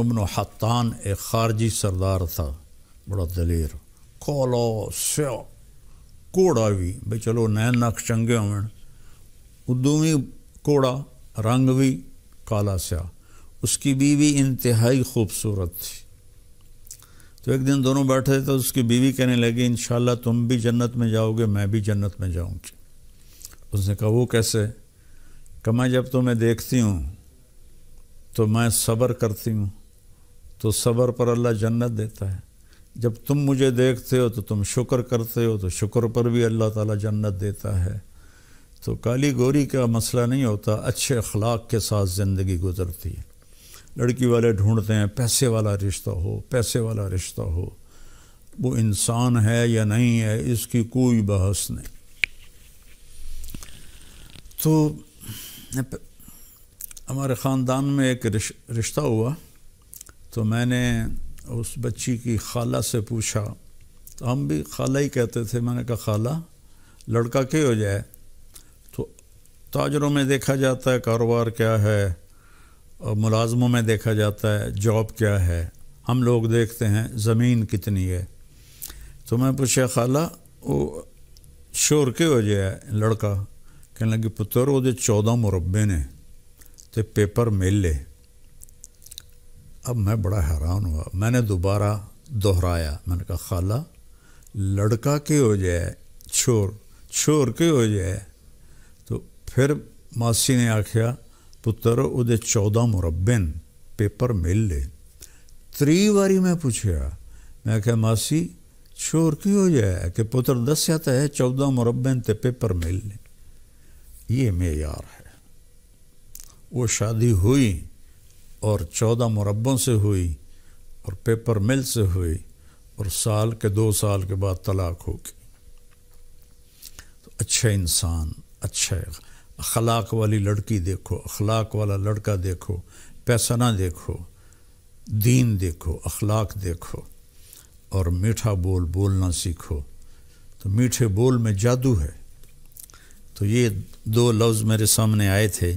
अबन हत्तान एक खारजी सरदार था बड़ा दलेर कौलो स्यो घोड़ा भी भाई चलो नैन नक्श चंगे होवन उदू भी घोड़ा रंग भी काला स्या उसकी बीवी इंतहाई खूबसूरत थी तो एक दिन दोनों बैठे तो उसकी बीवी कहने लगी इन तुम भी जन्नत में जाओगे मैं भी जन्नत में जाऊँगी उसने कहा वो कैसे कमा मैं जब तुम्हें देखती हूँ तो मैं सब्र करती हूँ तो सब्र पर अल्लाह जन्नत देता है जब तुम मुझे देखते हो तो तुम शुक्र करते हो तो शुक्र पर भी अल्लाह ताला जन्नत देता है तो काली गोरी का मसला नहीं होता अच्छे अखलाक के साथ ज़िंदगी गुजरती है लड़की वाले ढूंढते हैं पैसे वाला रिश्ता हो पैसे वाला रिश्ता हो वो इंसान है या नहीं है इसकी कोई बहस नहीं तो हमारे ख़ानदान में एक रिश्ता हुआ तो मैंने उस बच्ची की खाला से पूछा तो हम भी खाला ही कहते थे मैंने कहा खाला लड़का क्यों हो जाए तो ताजरों में देखा जाता है कारोबार क्या है और मुलाजमों में देखा जाता है जॉब क्या है हम लोग देखते हैं ज़मीन कितनी है तो मैं पूछा खाला वो शोर के हो जाए लड़का कहने लगे पुत्र वो चौदह मुरबे ने तो पेपर मेले अब मैं बड़ा हैरान हुआ मैंने दोबारा दोहराया मैंने कहा खाला लड़का के हो जाए छोर छोर के हो जाए तो फिर मासी ने आख्या पुत्र वो चौदह मुरब्बिन पेपर मिल ले त्री बारी मैं पूछया मैं क्या मासी छोर की हो जाए कि पुत्र दस्या तो है चौदह मुरबे तो पेपर मिल ले ये मेयार है वो शादी हुई और चौदह मुरबों से हुई और पेपर मिल से हुई और साल के दो साल के बाद तलाक होगी तो अच्छा इंसान अच्छा अखलाक वाली लड़की देखो अखलाक वाला लड़का देखो पैसा ना देखो दीन देखो अखलाक देखो और मीठा बोल बोलना सीखो तो मीठे बोल में जादू है तो ये दो लफ्ज़ मेरे सामने आए थे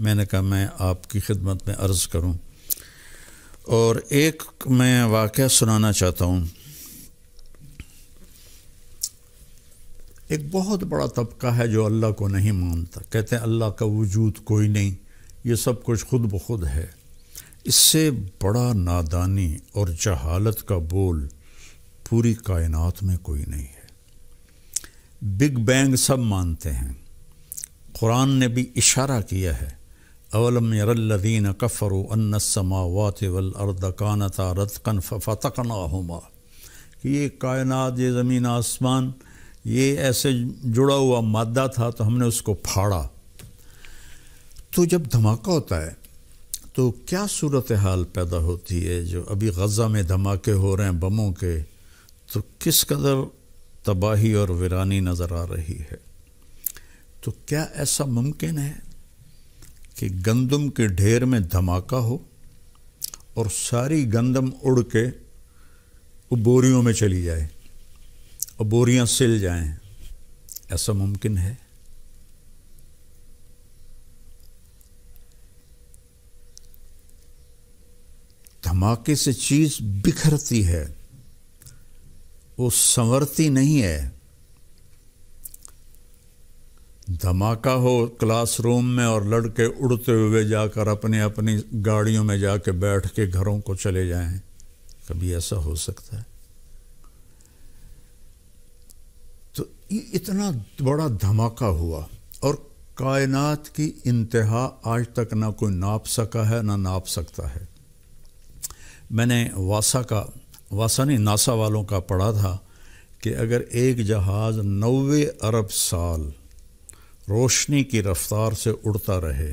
मैंने कहा मैं आपकी खिदमत में अर्ज़ करूँ और एक मैं वाक़ सुनाना चाहता हूँ एक बहुत बड़ा तबका है जो अल्लाह को नहीं मानता कहते हैं अल्लाह का वजूद कोई नहीं ये सब कुछ खुद ब खुद है इससे बड़ा नादानी और जहालत का बोल पूरी कायनात में कोई नहीं है बिग बैंग सब मानते हैं कुरान ने भी इशारा किया है अवलम यरल्लदीन कफ़रु अन्नसमावात वलअर्द कानता रतकन फ़तकना हुमा कि ये कायनात ये ज़मीन आसमान ये ऐसे जुड़ा हुआ मादा था तो हमने उसको फाड़ा तो जब धमाका होता है तो क्या सूरत हाल पैदा होती है जो अभी गज़ा में धमाके हो रहे हैं बमों के तो किस कदर तबाही और वीरानी नज़र आ रही है तो क्या ऐसा मुमकिन है कि गंदम के ढेर में धमाका हो और सारी गंदम उड़ के बोरियों में चली जाए और बोरियां सिल जाएं ऐसा मुमकिन है धमाके से चीज बिखरती है वो संवरती नहीं है धमाका हो क्लासरूम में और लड़के उड़ते हुए जाकर अपने अपनी गाड़ियों में जाके बैठ के घरों को चले जाएं कभी ऐसा हो सकता है तो इतना बड़ा धमाका हुआ और कायनात की इंतहा आज तक ना कोई नाप सका है ना नाप सकता है मैंने वासा का वासा नहीं नासा वालों का पढ़ा था कि अगर एक जहाज़ नबे अरब साल रोशनी की रफ्तार से उड़ता रहे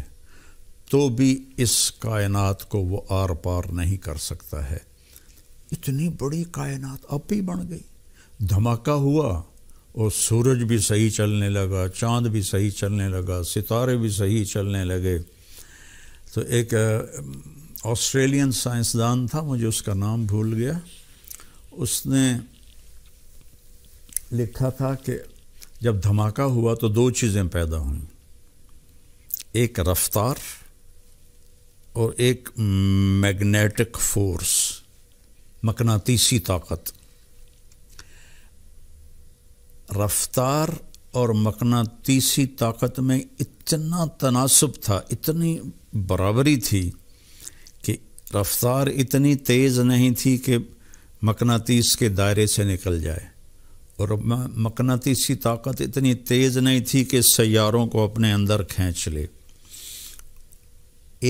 तो भी इस कायनात को वो आर पार नहीं कर सकता है इतनी बड़ी कायनात अब भी बढ़ गई धमाका हुआ और सूरज भी सही चलने लगा चांद भी सही चलने लगा सितारे भी सही चलने लगे तो एक ऑस्ट्रेलियन साइंसदान था मुझे उसका नाम भूल गया उसने लिखा था कि जब धमाका हुआ तो दो चीज़ें पैदा हुई एक रफ्तार और एक मैग्नेटिक फोर्स मकनातीसी ताकत रफ्तार और मकनातीसी ताकत में इतना तनासब था इतनी बराबरी थी कि रफ्तार इतनी तेज़ नहीं थी कि मकनातीस के दायरे से निकल जाए और मकनातीसी ताकत इतनी तेज़ नहीं थी कि सैारों को अपने अंदर खींच ले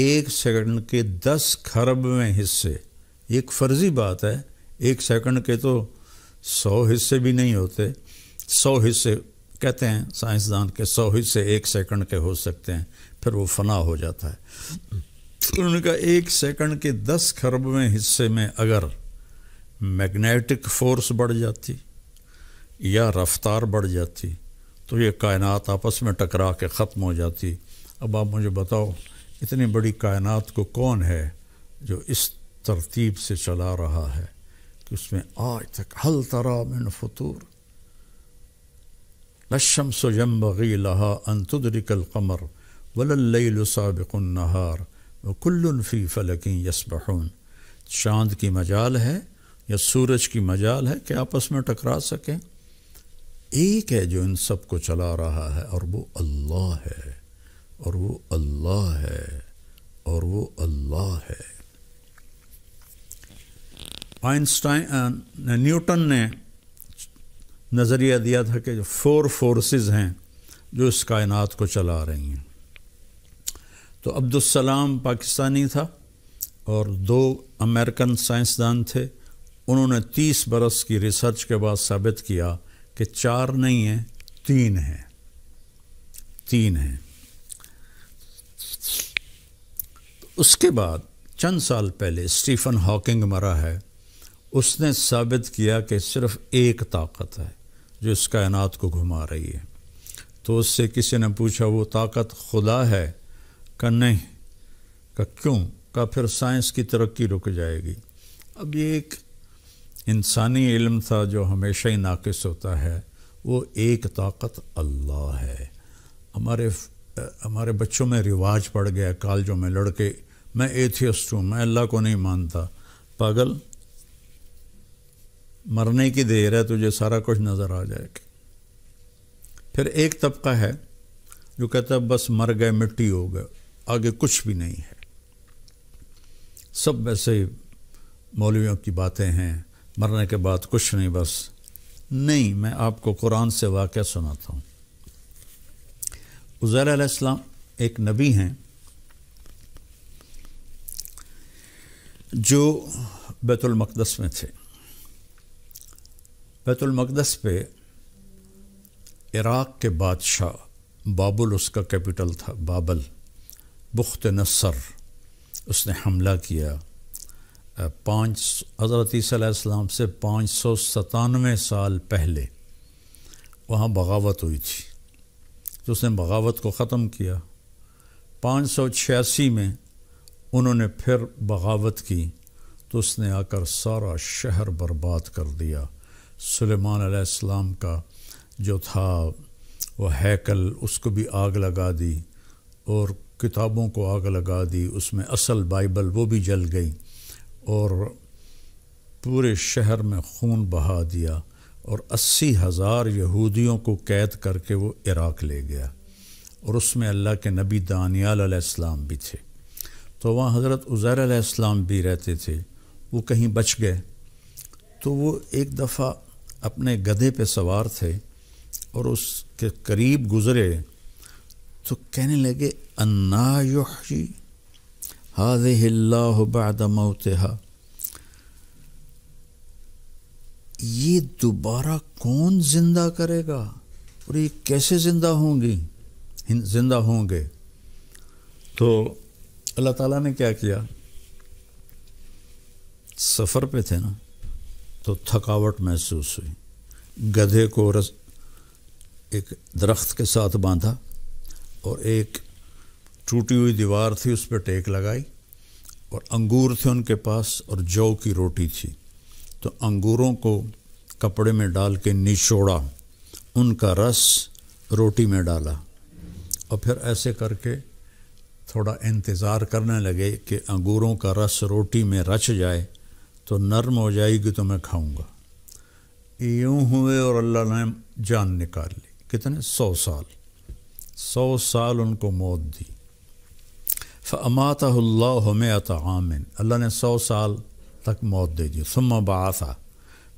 एक सेकंड के दस खरब में हिस्से एक फर्जी बात है एक सेकंड के तो सौ हिस्से भी नहीं होते सौ हिस्से कहते हैं साइंसदान के सौ हिस्से एक सेकंड के हो सकते हैं फिर वो फना हो जाता है उन्होंने कहा एक सेकंड के दस खरबवें हिस्से में अगर मैग्नेटिक फोर्स बढ़ जाती या रफ्तार बढ़ जाती तो ये कायनात आपस में टकरा के ख़त्म हो जाती अब आप मुझे बताओ इतनी बड़ी कायनात को कौन है जो इस तरतीब से चला रहा है कि उसमें आज तक हल तरा मिन फतूर लशम सुजम बगी लहा अंतुदरिकल कमर वलसाबिकहार वकुल्लफ़ी फ़लकी यसबहन चाँद की मजाल है या सूरज की मजाल है कि आपस में टकरा सकें एक है जो इन सब को चला रहा है और वो अल्लाह है और वो अल्लाह है और वो अल्लाह है आइंस्टाइन न्यूटन ने नज़रिया दिया था कि जो फोर फोर्सेस हैं जो इस कायनात को चला रही हैं तो अब्दुलसलाम पाकिस्तानी था और दो अमेरिकन साइंसदान थे उन्होंने 30 बरस की रिसर्च के बाद साबित किया कि चार नहीं हैं तीन हैं तीन है उसके बाद चंद साल पहले स्टीफन हॉकिंग मरा है उसने साबित किया कि सिर्फ एक ताकत है जो इस कायनात को घुमा रही है तो उससे किसी ने पूछा वो ताकत खुदा है का नहीं का क्यों का फिर साइंस की तरक्की रुक जाएगी अब ये एक इंसानी इल्म था जो हमेशा ही नाकस होता है वो एक ताकत अल्लाह है हमारे हमारे बच्चों में रिवाज पड़ गया कॉलेजों में लड़के मैं एथियस्ट हूँ मैं अल्लाह को नहीं मानता पागल मरने की देर है तुझे सारा कुछ नज़र आ जाएगा फिर एक तबका है जो कहता है बस मर गए मिट्टी हो गए आगे कुछ भी नहीं है सब वैसे मौलवियों की बातें हैं मरने के बाद कुछ नहीं बस नहीं मैं आपको कुरान से वाक़ सुनाता हूँ उज़ैर आलाम एक नबी हैं जो बैतुलमक़दस में थे बैतुलमक़दस पे इराक़ के बादशाह बाबुल उसका कैपिटल था बाबल बुख्त नसर उसने हमला किया पाँच हज़रत से पाँच सौ सतानवे साल पहले वहाँ बगावत हुई थी तो उसने बगावत को ख़त्म किया पाँच सौ छियासी में उन्होंने फिर बगावत की तो उसने आकर सारा शहर बर्बाद कर दिया सुलेमान का जो था वो हैकल उसको भी आग लगा दी और किताबों को आग लगा दी उसमें असल बाइबल वो भी जल गई और पूरे शहर में खून बहा दिया और अस्सी हज़ार यहूदियों को कैद करके वो इराक़ ले गया और उसमें अल्लाह के नबी दानियालाम भी थे तो वहाँ हज़रत उज़ैर भी रहते थे वो कहीं बच गए तो वो एक दफ़ा अपने गधे पे सवार थे और उसके करीब गुज़रे तो कहने लगे अन्ना युही हाजहिल्लाबाद मौतहा ये दोबारा कौन ज़िंदा करेगा और ये कैसे ज़िंदा होंगी ज़िंदा होंगे तो अल्लाह ताला ने क्या किया सफ़र पे थे ना तो थकावट महसूस हुई गधे को रस एक दरख्त के साथ बांधा और एक टूटी हुई दीवार थी उस पर टेक लगाई और अंगूर थे उनके पास और जौ की रोटी थी तो अंगूरों को कपड़े में डाल के निचोड़ा उनका रस रोटी में डाला और फिर ऐसे करके थोड़ा इंतज़ार करने लगे कि अंगूरों का रस रोटी में रच जाए तो नरम हो जाएगी तो मैं खाऊंगा यूं हुए और अल्लाह ने जान निकाल ली कितने सौ साल सौ साल उनको मौत दी फ़मातहल्लामिन अल्लाह ने सौ साल तक मौत दे दी सुम्मा बासा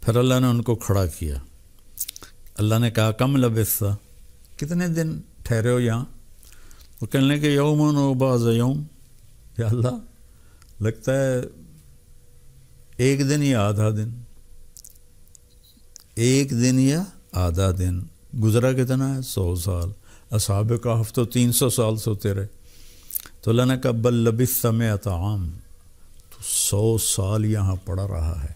फिर अल्लाह ने उनको खड़ा किया अल्लाह ने कहा कम लबिस्सा कितने दिन ठहरे हो यहाँ वो कहने लगे यौमन उबाज़ यौम या अल्लाह लगता है एक दिन या आधा दिन एक दिन या आधा दिन गुजरा कितना है सौ साल असाब का हफ्तों तीन सौ साल सोते रहे तो अल्लाह का कहा बल लबिस समय तो सौ साल यहाँ पड़ा रहा है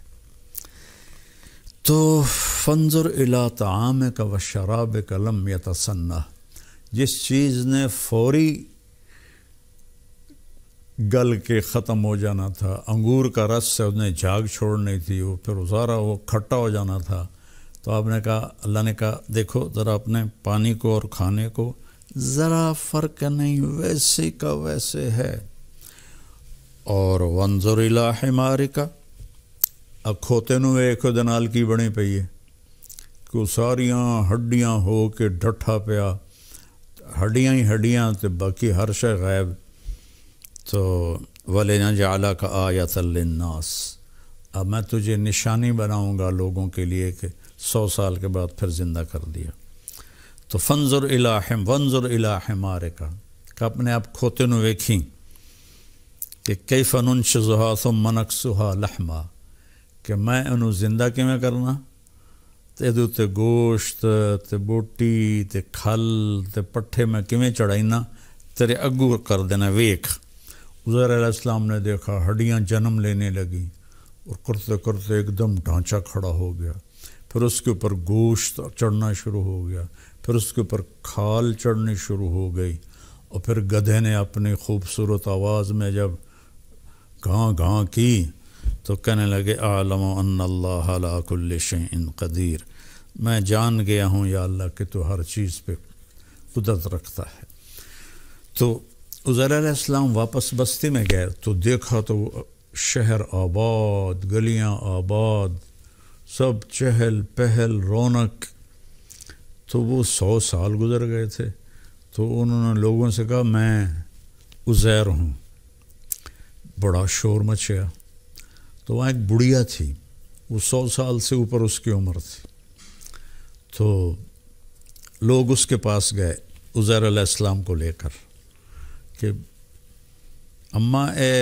तो फंजर इला ताम का व शराब कलम या तसन्ना जिस चीज़ ने फौरी गल के ख़त्म हो जाना था अंगूर का रस से उसने झाग छोड़नी थी वो फिर उजारा वो खट्टा हो जाना था तो आपने कहा अल्लाह ने कहा देखो ज़रा अपने पानी को और खाने को ज़रा फ़र्क नहीं वैसे का वैसे है और हिमारे का अखोते एक दनाल की बनी पई है ਕਿ ਸਾਰੀਆਂ ਹੱਡੀਆਂ हो के ਡੱਠਾ ਪਿਆ हड्डिया ही ਹੱਡੀਆਂ तो बाकी हर ਸ਼ੈ ਗਾਇਬ तो ਵਲੇ ਨਾ ਜਾਲਾ का आया तलनास अब मैं तुझे निशानी बनाऊंगा लोगों के लिए कि सौ साल के बाद फिर ज़िंदा कर दिया तो फंजुर इला हिम वंजुर इला हिमारे का अपने आप खोते वेखी कि कई फ़नुन शुहा सो मनक सुहा लहमा कि मैं उन्हों जिंदा किमें करना तो ये गोश्त ते बोटी ते खल ते पट्ठे मैं किमें चढ़ाईना तेरे अगू कर देना वेख उजर इस्लाम ने देखा हड्डियाँ जन्म लेने लगी और करते करते एकदम ढांचा खड़ा हो गया फिर उसके ऊपर गोश्त चढ़ना शुरू हो गया फिर उसके ऊपर खाल चढ़नी शुरू हो गई और फिर गधे ने अपनी खूबसूरत आवाज़ में जब घाँ घाँ की तो कहने लगे आलम इन मैं जान गया हूँ या अल्लाह कि तो हर चीज़ पे कुदरत रखता है तो उज़ैलाम वापस बस्ती में गए तो देखा तो शहर आबाद गलियाँ आबाद सब चहल पहल रौनक तो वो सौ साल गुजर गए थे तो उन्होंने लोगों से कहा मैं उज़ैर हूँ बड़ा शोर मच तो वहाँ एक बुढ़िया थी वो सौ साल से ऊपर उसकी उम्र थी तो लोग उसके पास गए उज़ैर अलैहिस्सलाम को लेकर कि अम्मा ए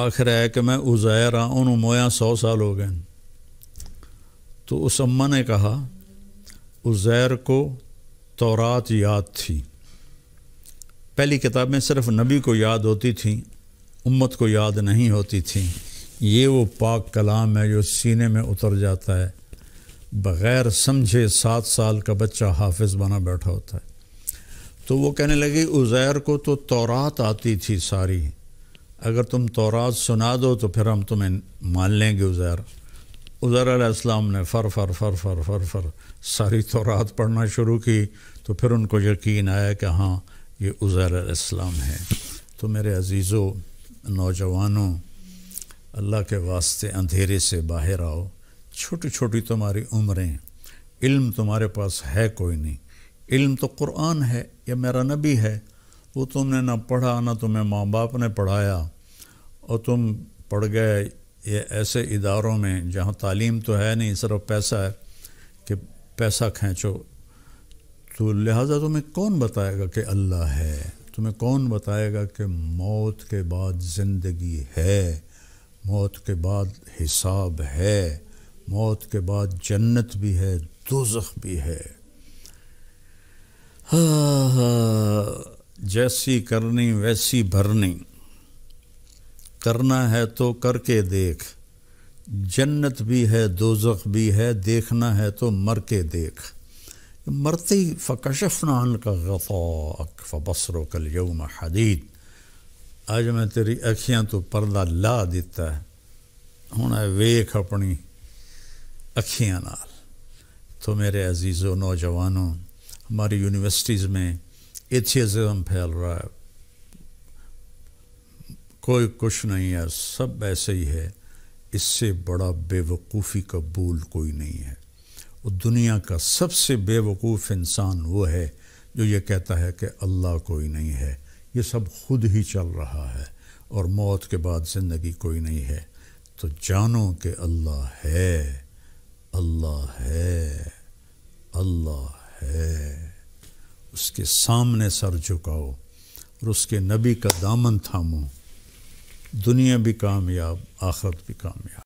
आखिर है कि मैं उज़ैर उन्होंने मोया सौ साल हो गए तो उस अम्मा ने कहा उज़ैर को तौरात याद थी पहली किताबें सिर्फ नबी को याद होती थी उम्मत को याद नहीं होती थी ये वो पाक कलाम है जो सीने में उतर जाता है बग़ैर समझे सात साल का बच्चा हाफिज़ बना बैठा होता है तो वो कहने लगी उज़ैर को तो तौरात आती थी सारी अगर तुम तौरात सुना दो तो फिर हम तुम्हें मान लेंगे उज़ैर उज़र आसमाम ने फ़र फ़र फ़र फ़र फ़र फ़र सारी तो रात पढ़ना शुरू की तो फिर उनको यकीन आया कि हाँ ये उज़र आसमाम है तो मेरे अजीज़ों नौजवानों अल्लाह के वास्ते अंधेरे से बाहर आओ छोटी छोटी तुम्हारी उम्रें इल्म तुम्हारे पास है कोई नहीं इल्म तो कुरान है या मेरा नबी है वो तुमने ना पढ़ा ना तुम्हें माँ बाप ने पढ़ाया और तुम पढ़ गए ये ऐसे इदारों में जहाँ तालीम तो है नहीं सिर्फ पैसा है कि पैसा खींचो तो लिहाजा तुम्हें कौन बताएगा कि अल्लाह है तुम्हें कौन बताएगा कि मौत के बाद ज़िंदगी है मौत के बाद हिसाब है मौत के बाद जन्नत भी है दोजख भी है हा, हा, जैसी करनी वैसी भरनी करना है तो करके देख जन्नत भी है दोजख भी है देखना है तो मर के देख मरते ही फ़कशफ़नान का गफ़ा फ़बसर कल यौम हदीद आज मैं तेरी अखियाँ तो परदा ला दिता है हूँ वेख अपनी अखियाँ नाल तो मेरे अजीज़ों नौजवानों हमारी यूनिवर्सिटीज़ में एथियज़म फैल रहा है कोई कुछ नहीं है सब ऐसे ही है इससे बड़ा बेवकूफ़ी का बोल कोई नहीं है और दुनिया का सबसे बेवकूफ़ इंसान वो है जो ये कहता है कि अल्लाह कोई नहीं है ये सब खुद ही चल रहा है और मौत के बाद ज़िंदगी कोई नहीं है तो जानो कि अल्लाह है अल्लाह है अल्लाह है उसके सामने सर झुकाओ और उसके नबी का दामन थामो दुनिया भी कामयाब आखरत भी कामयाब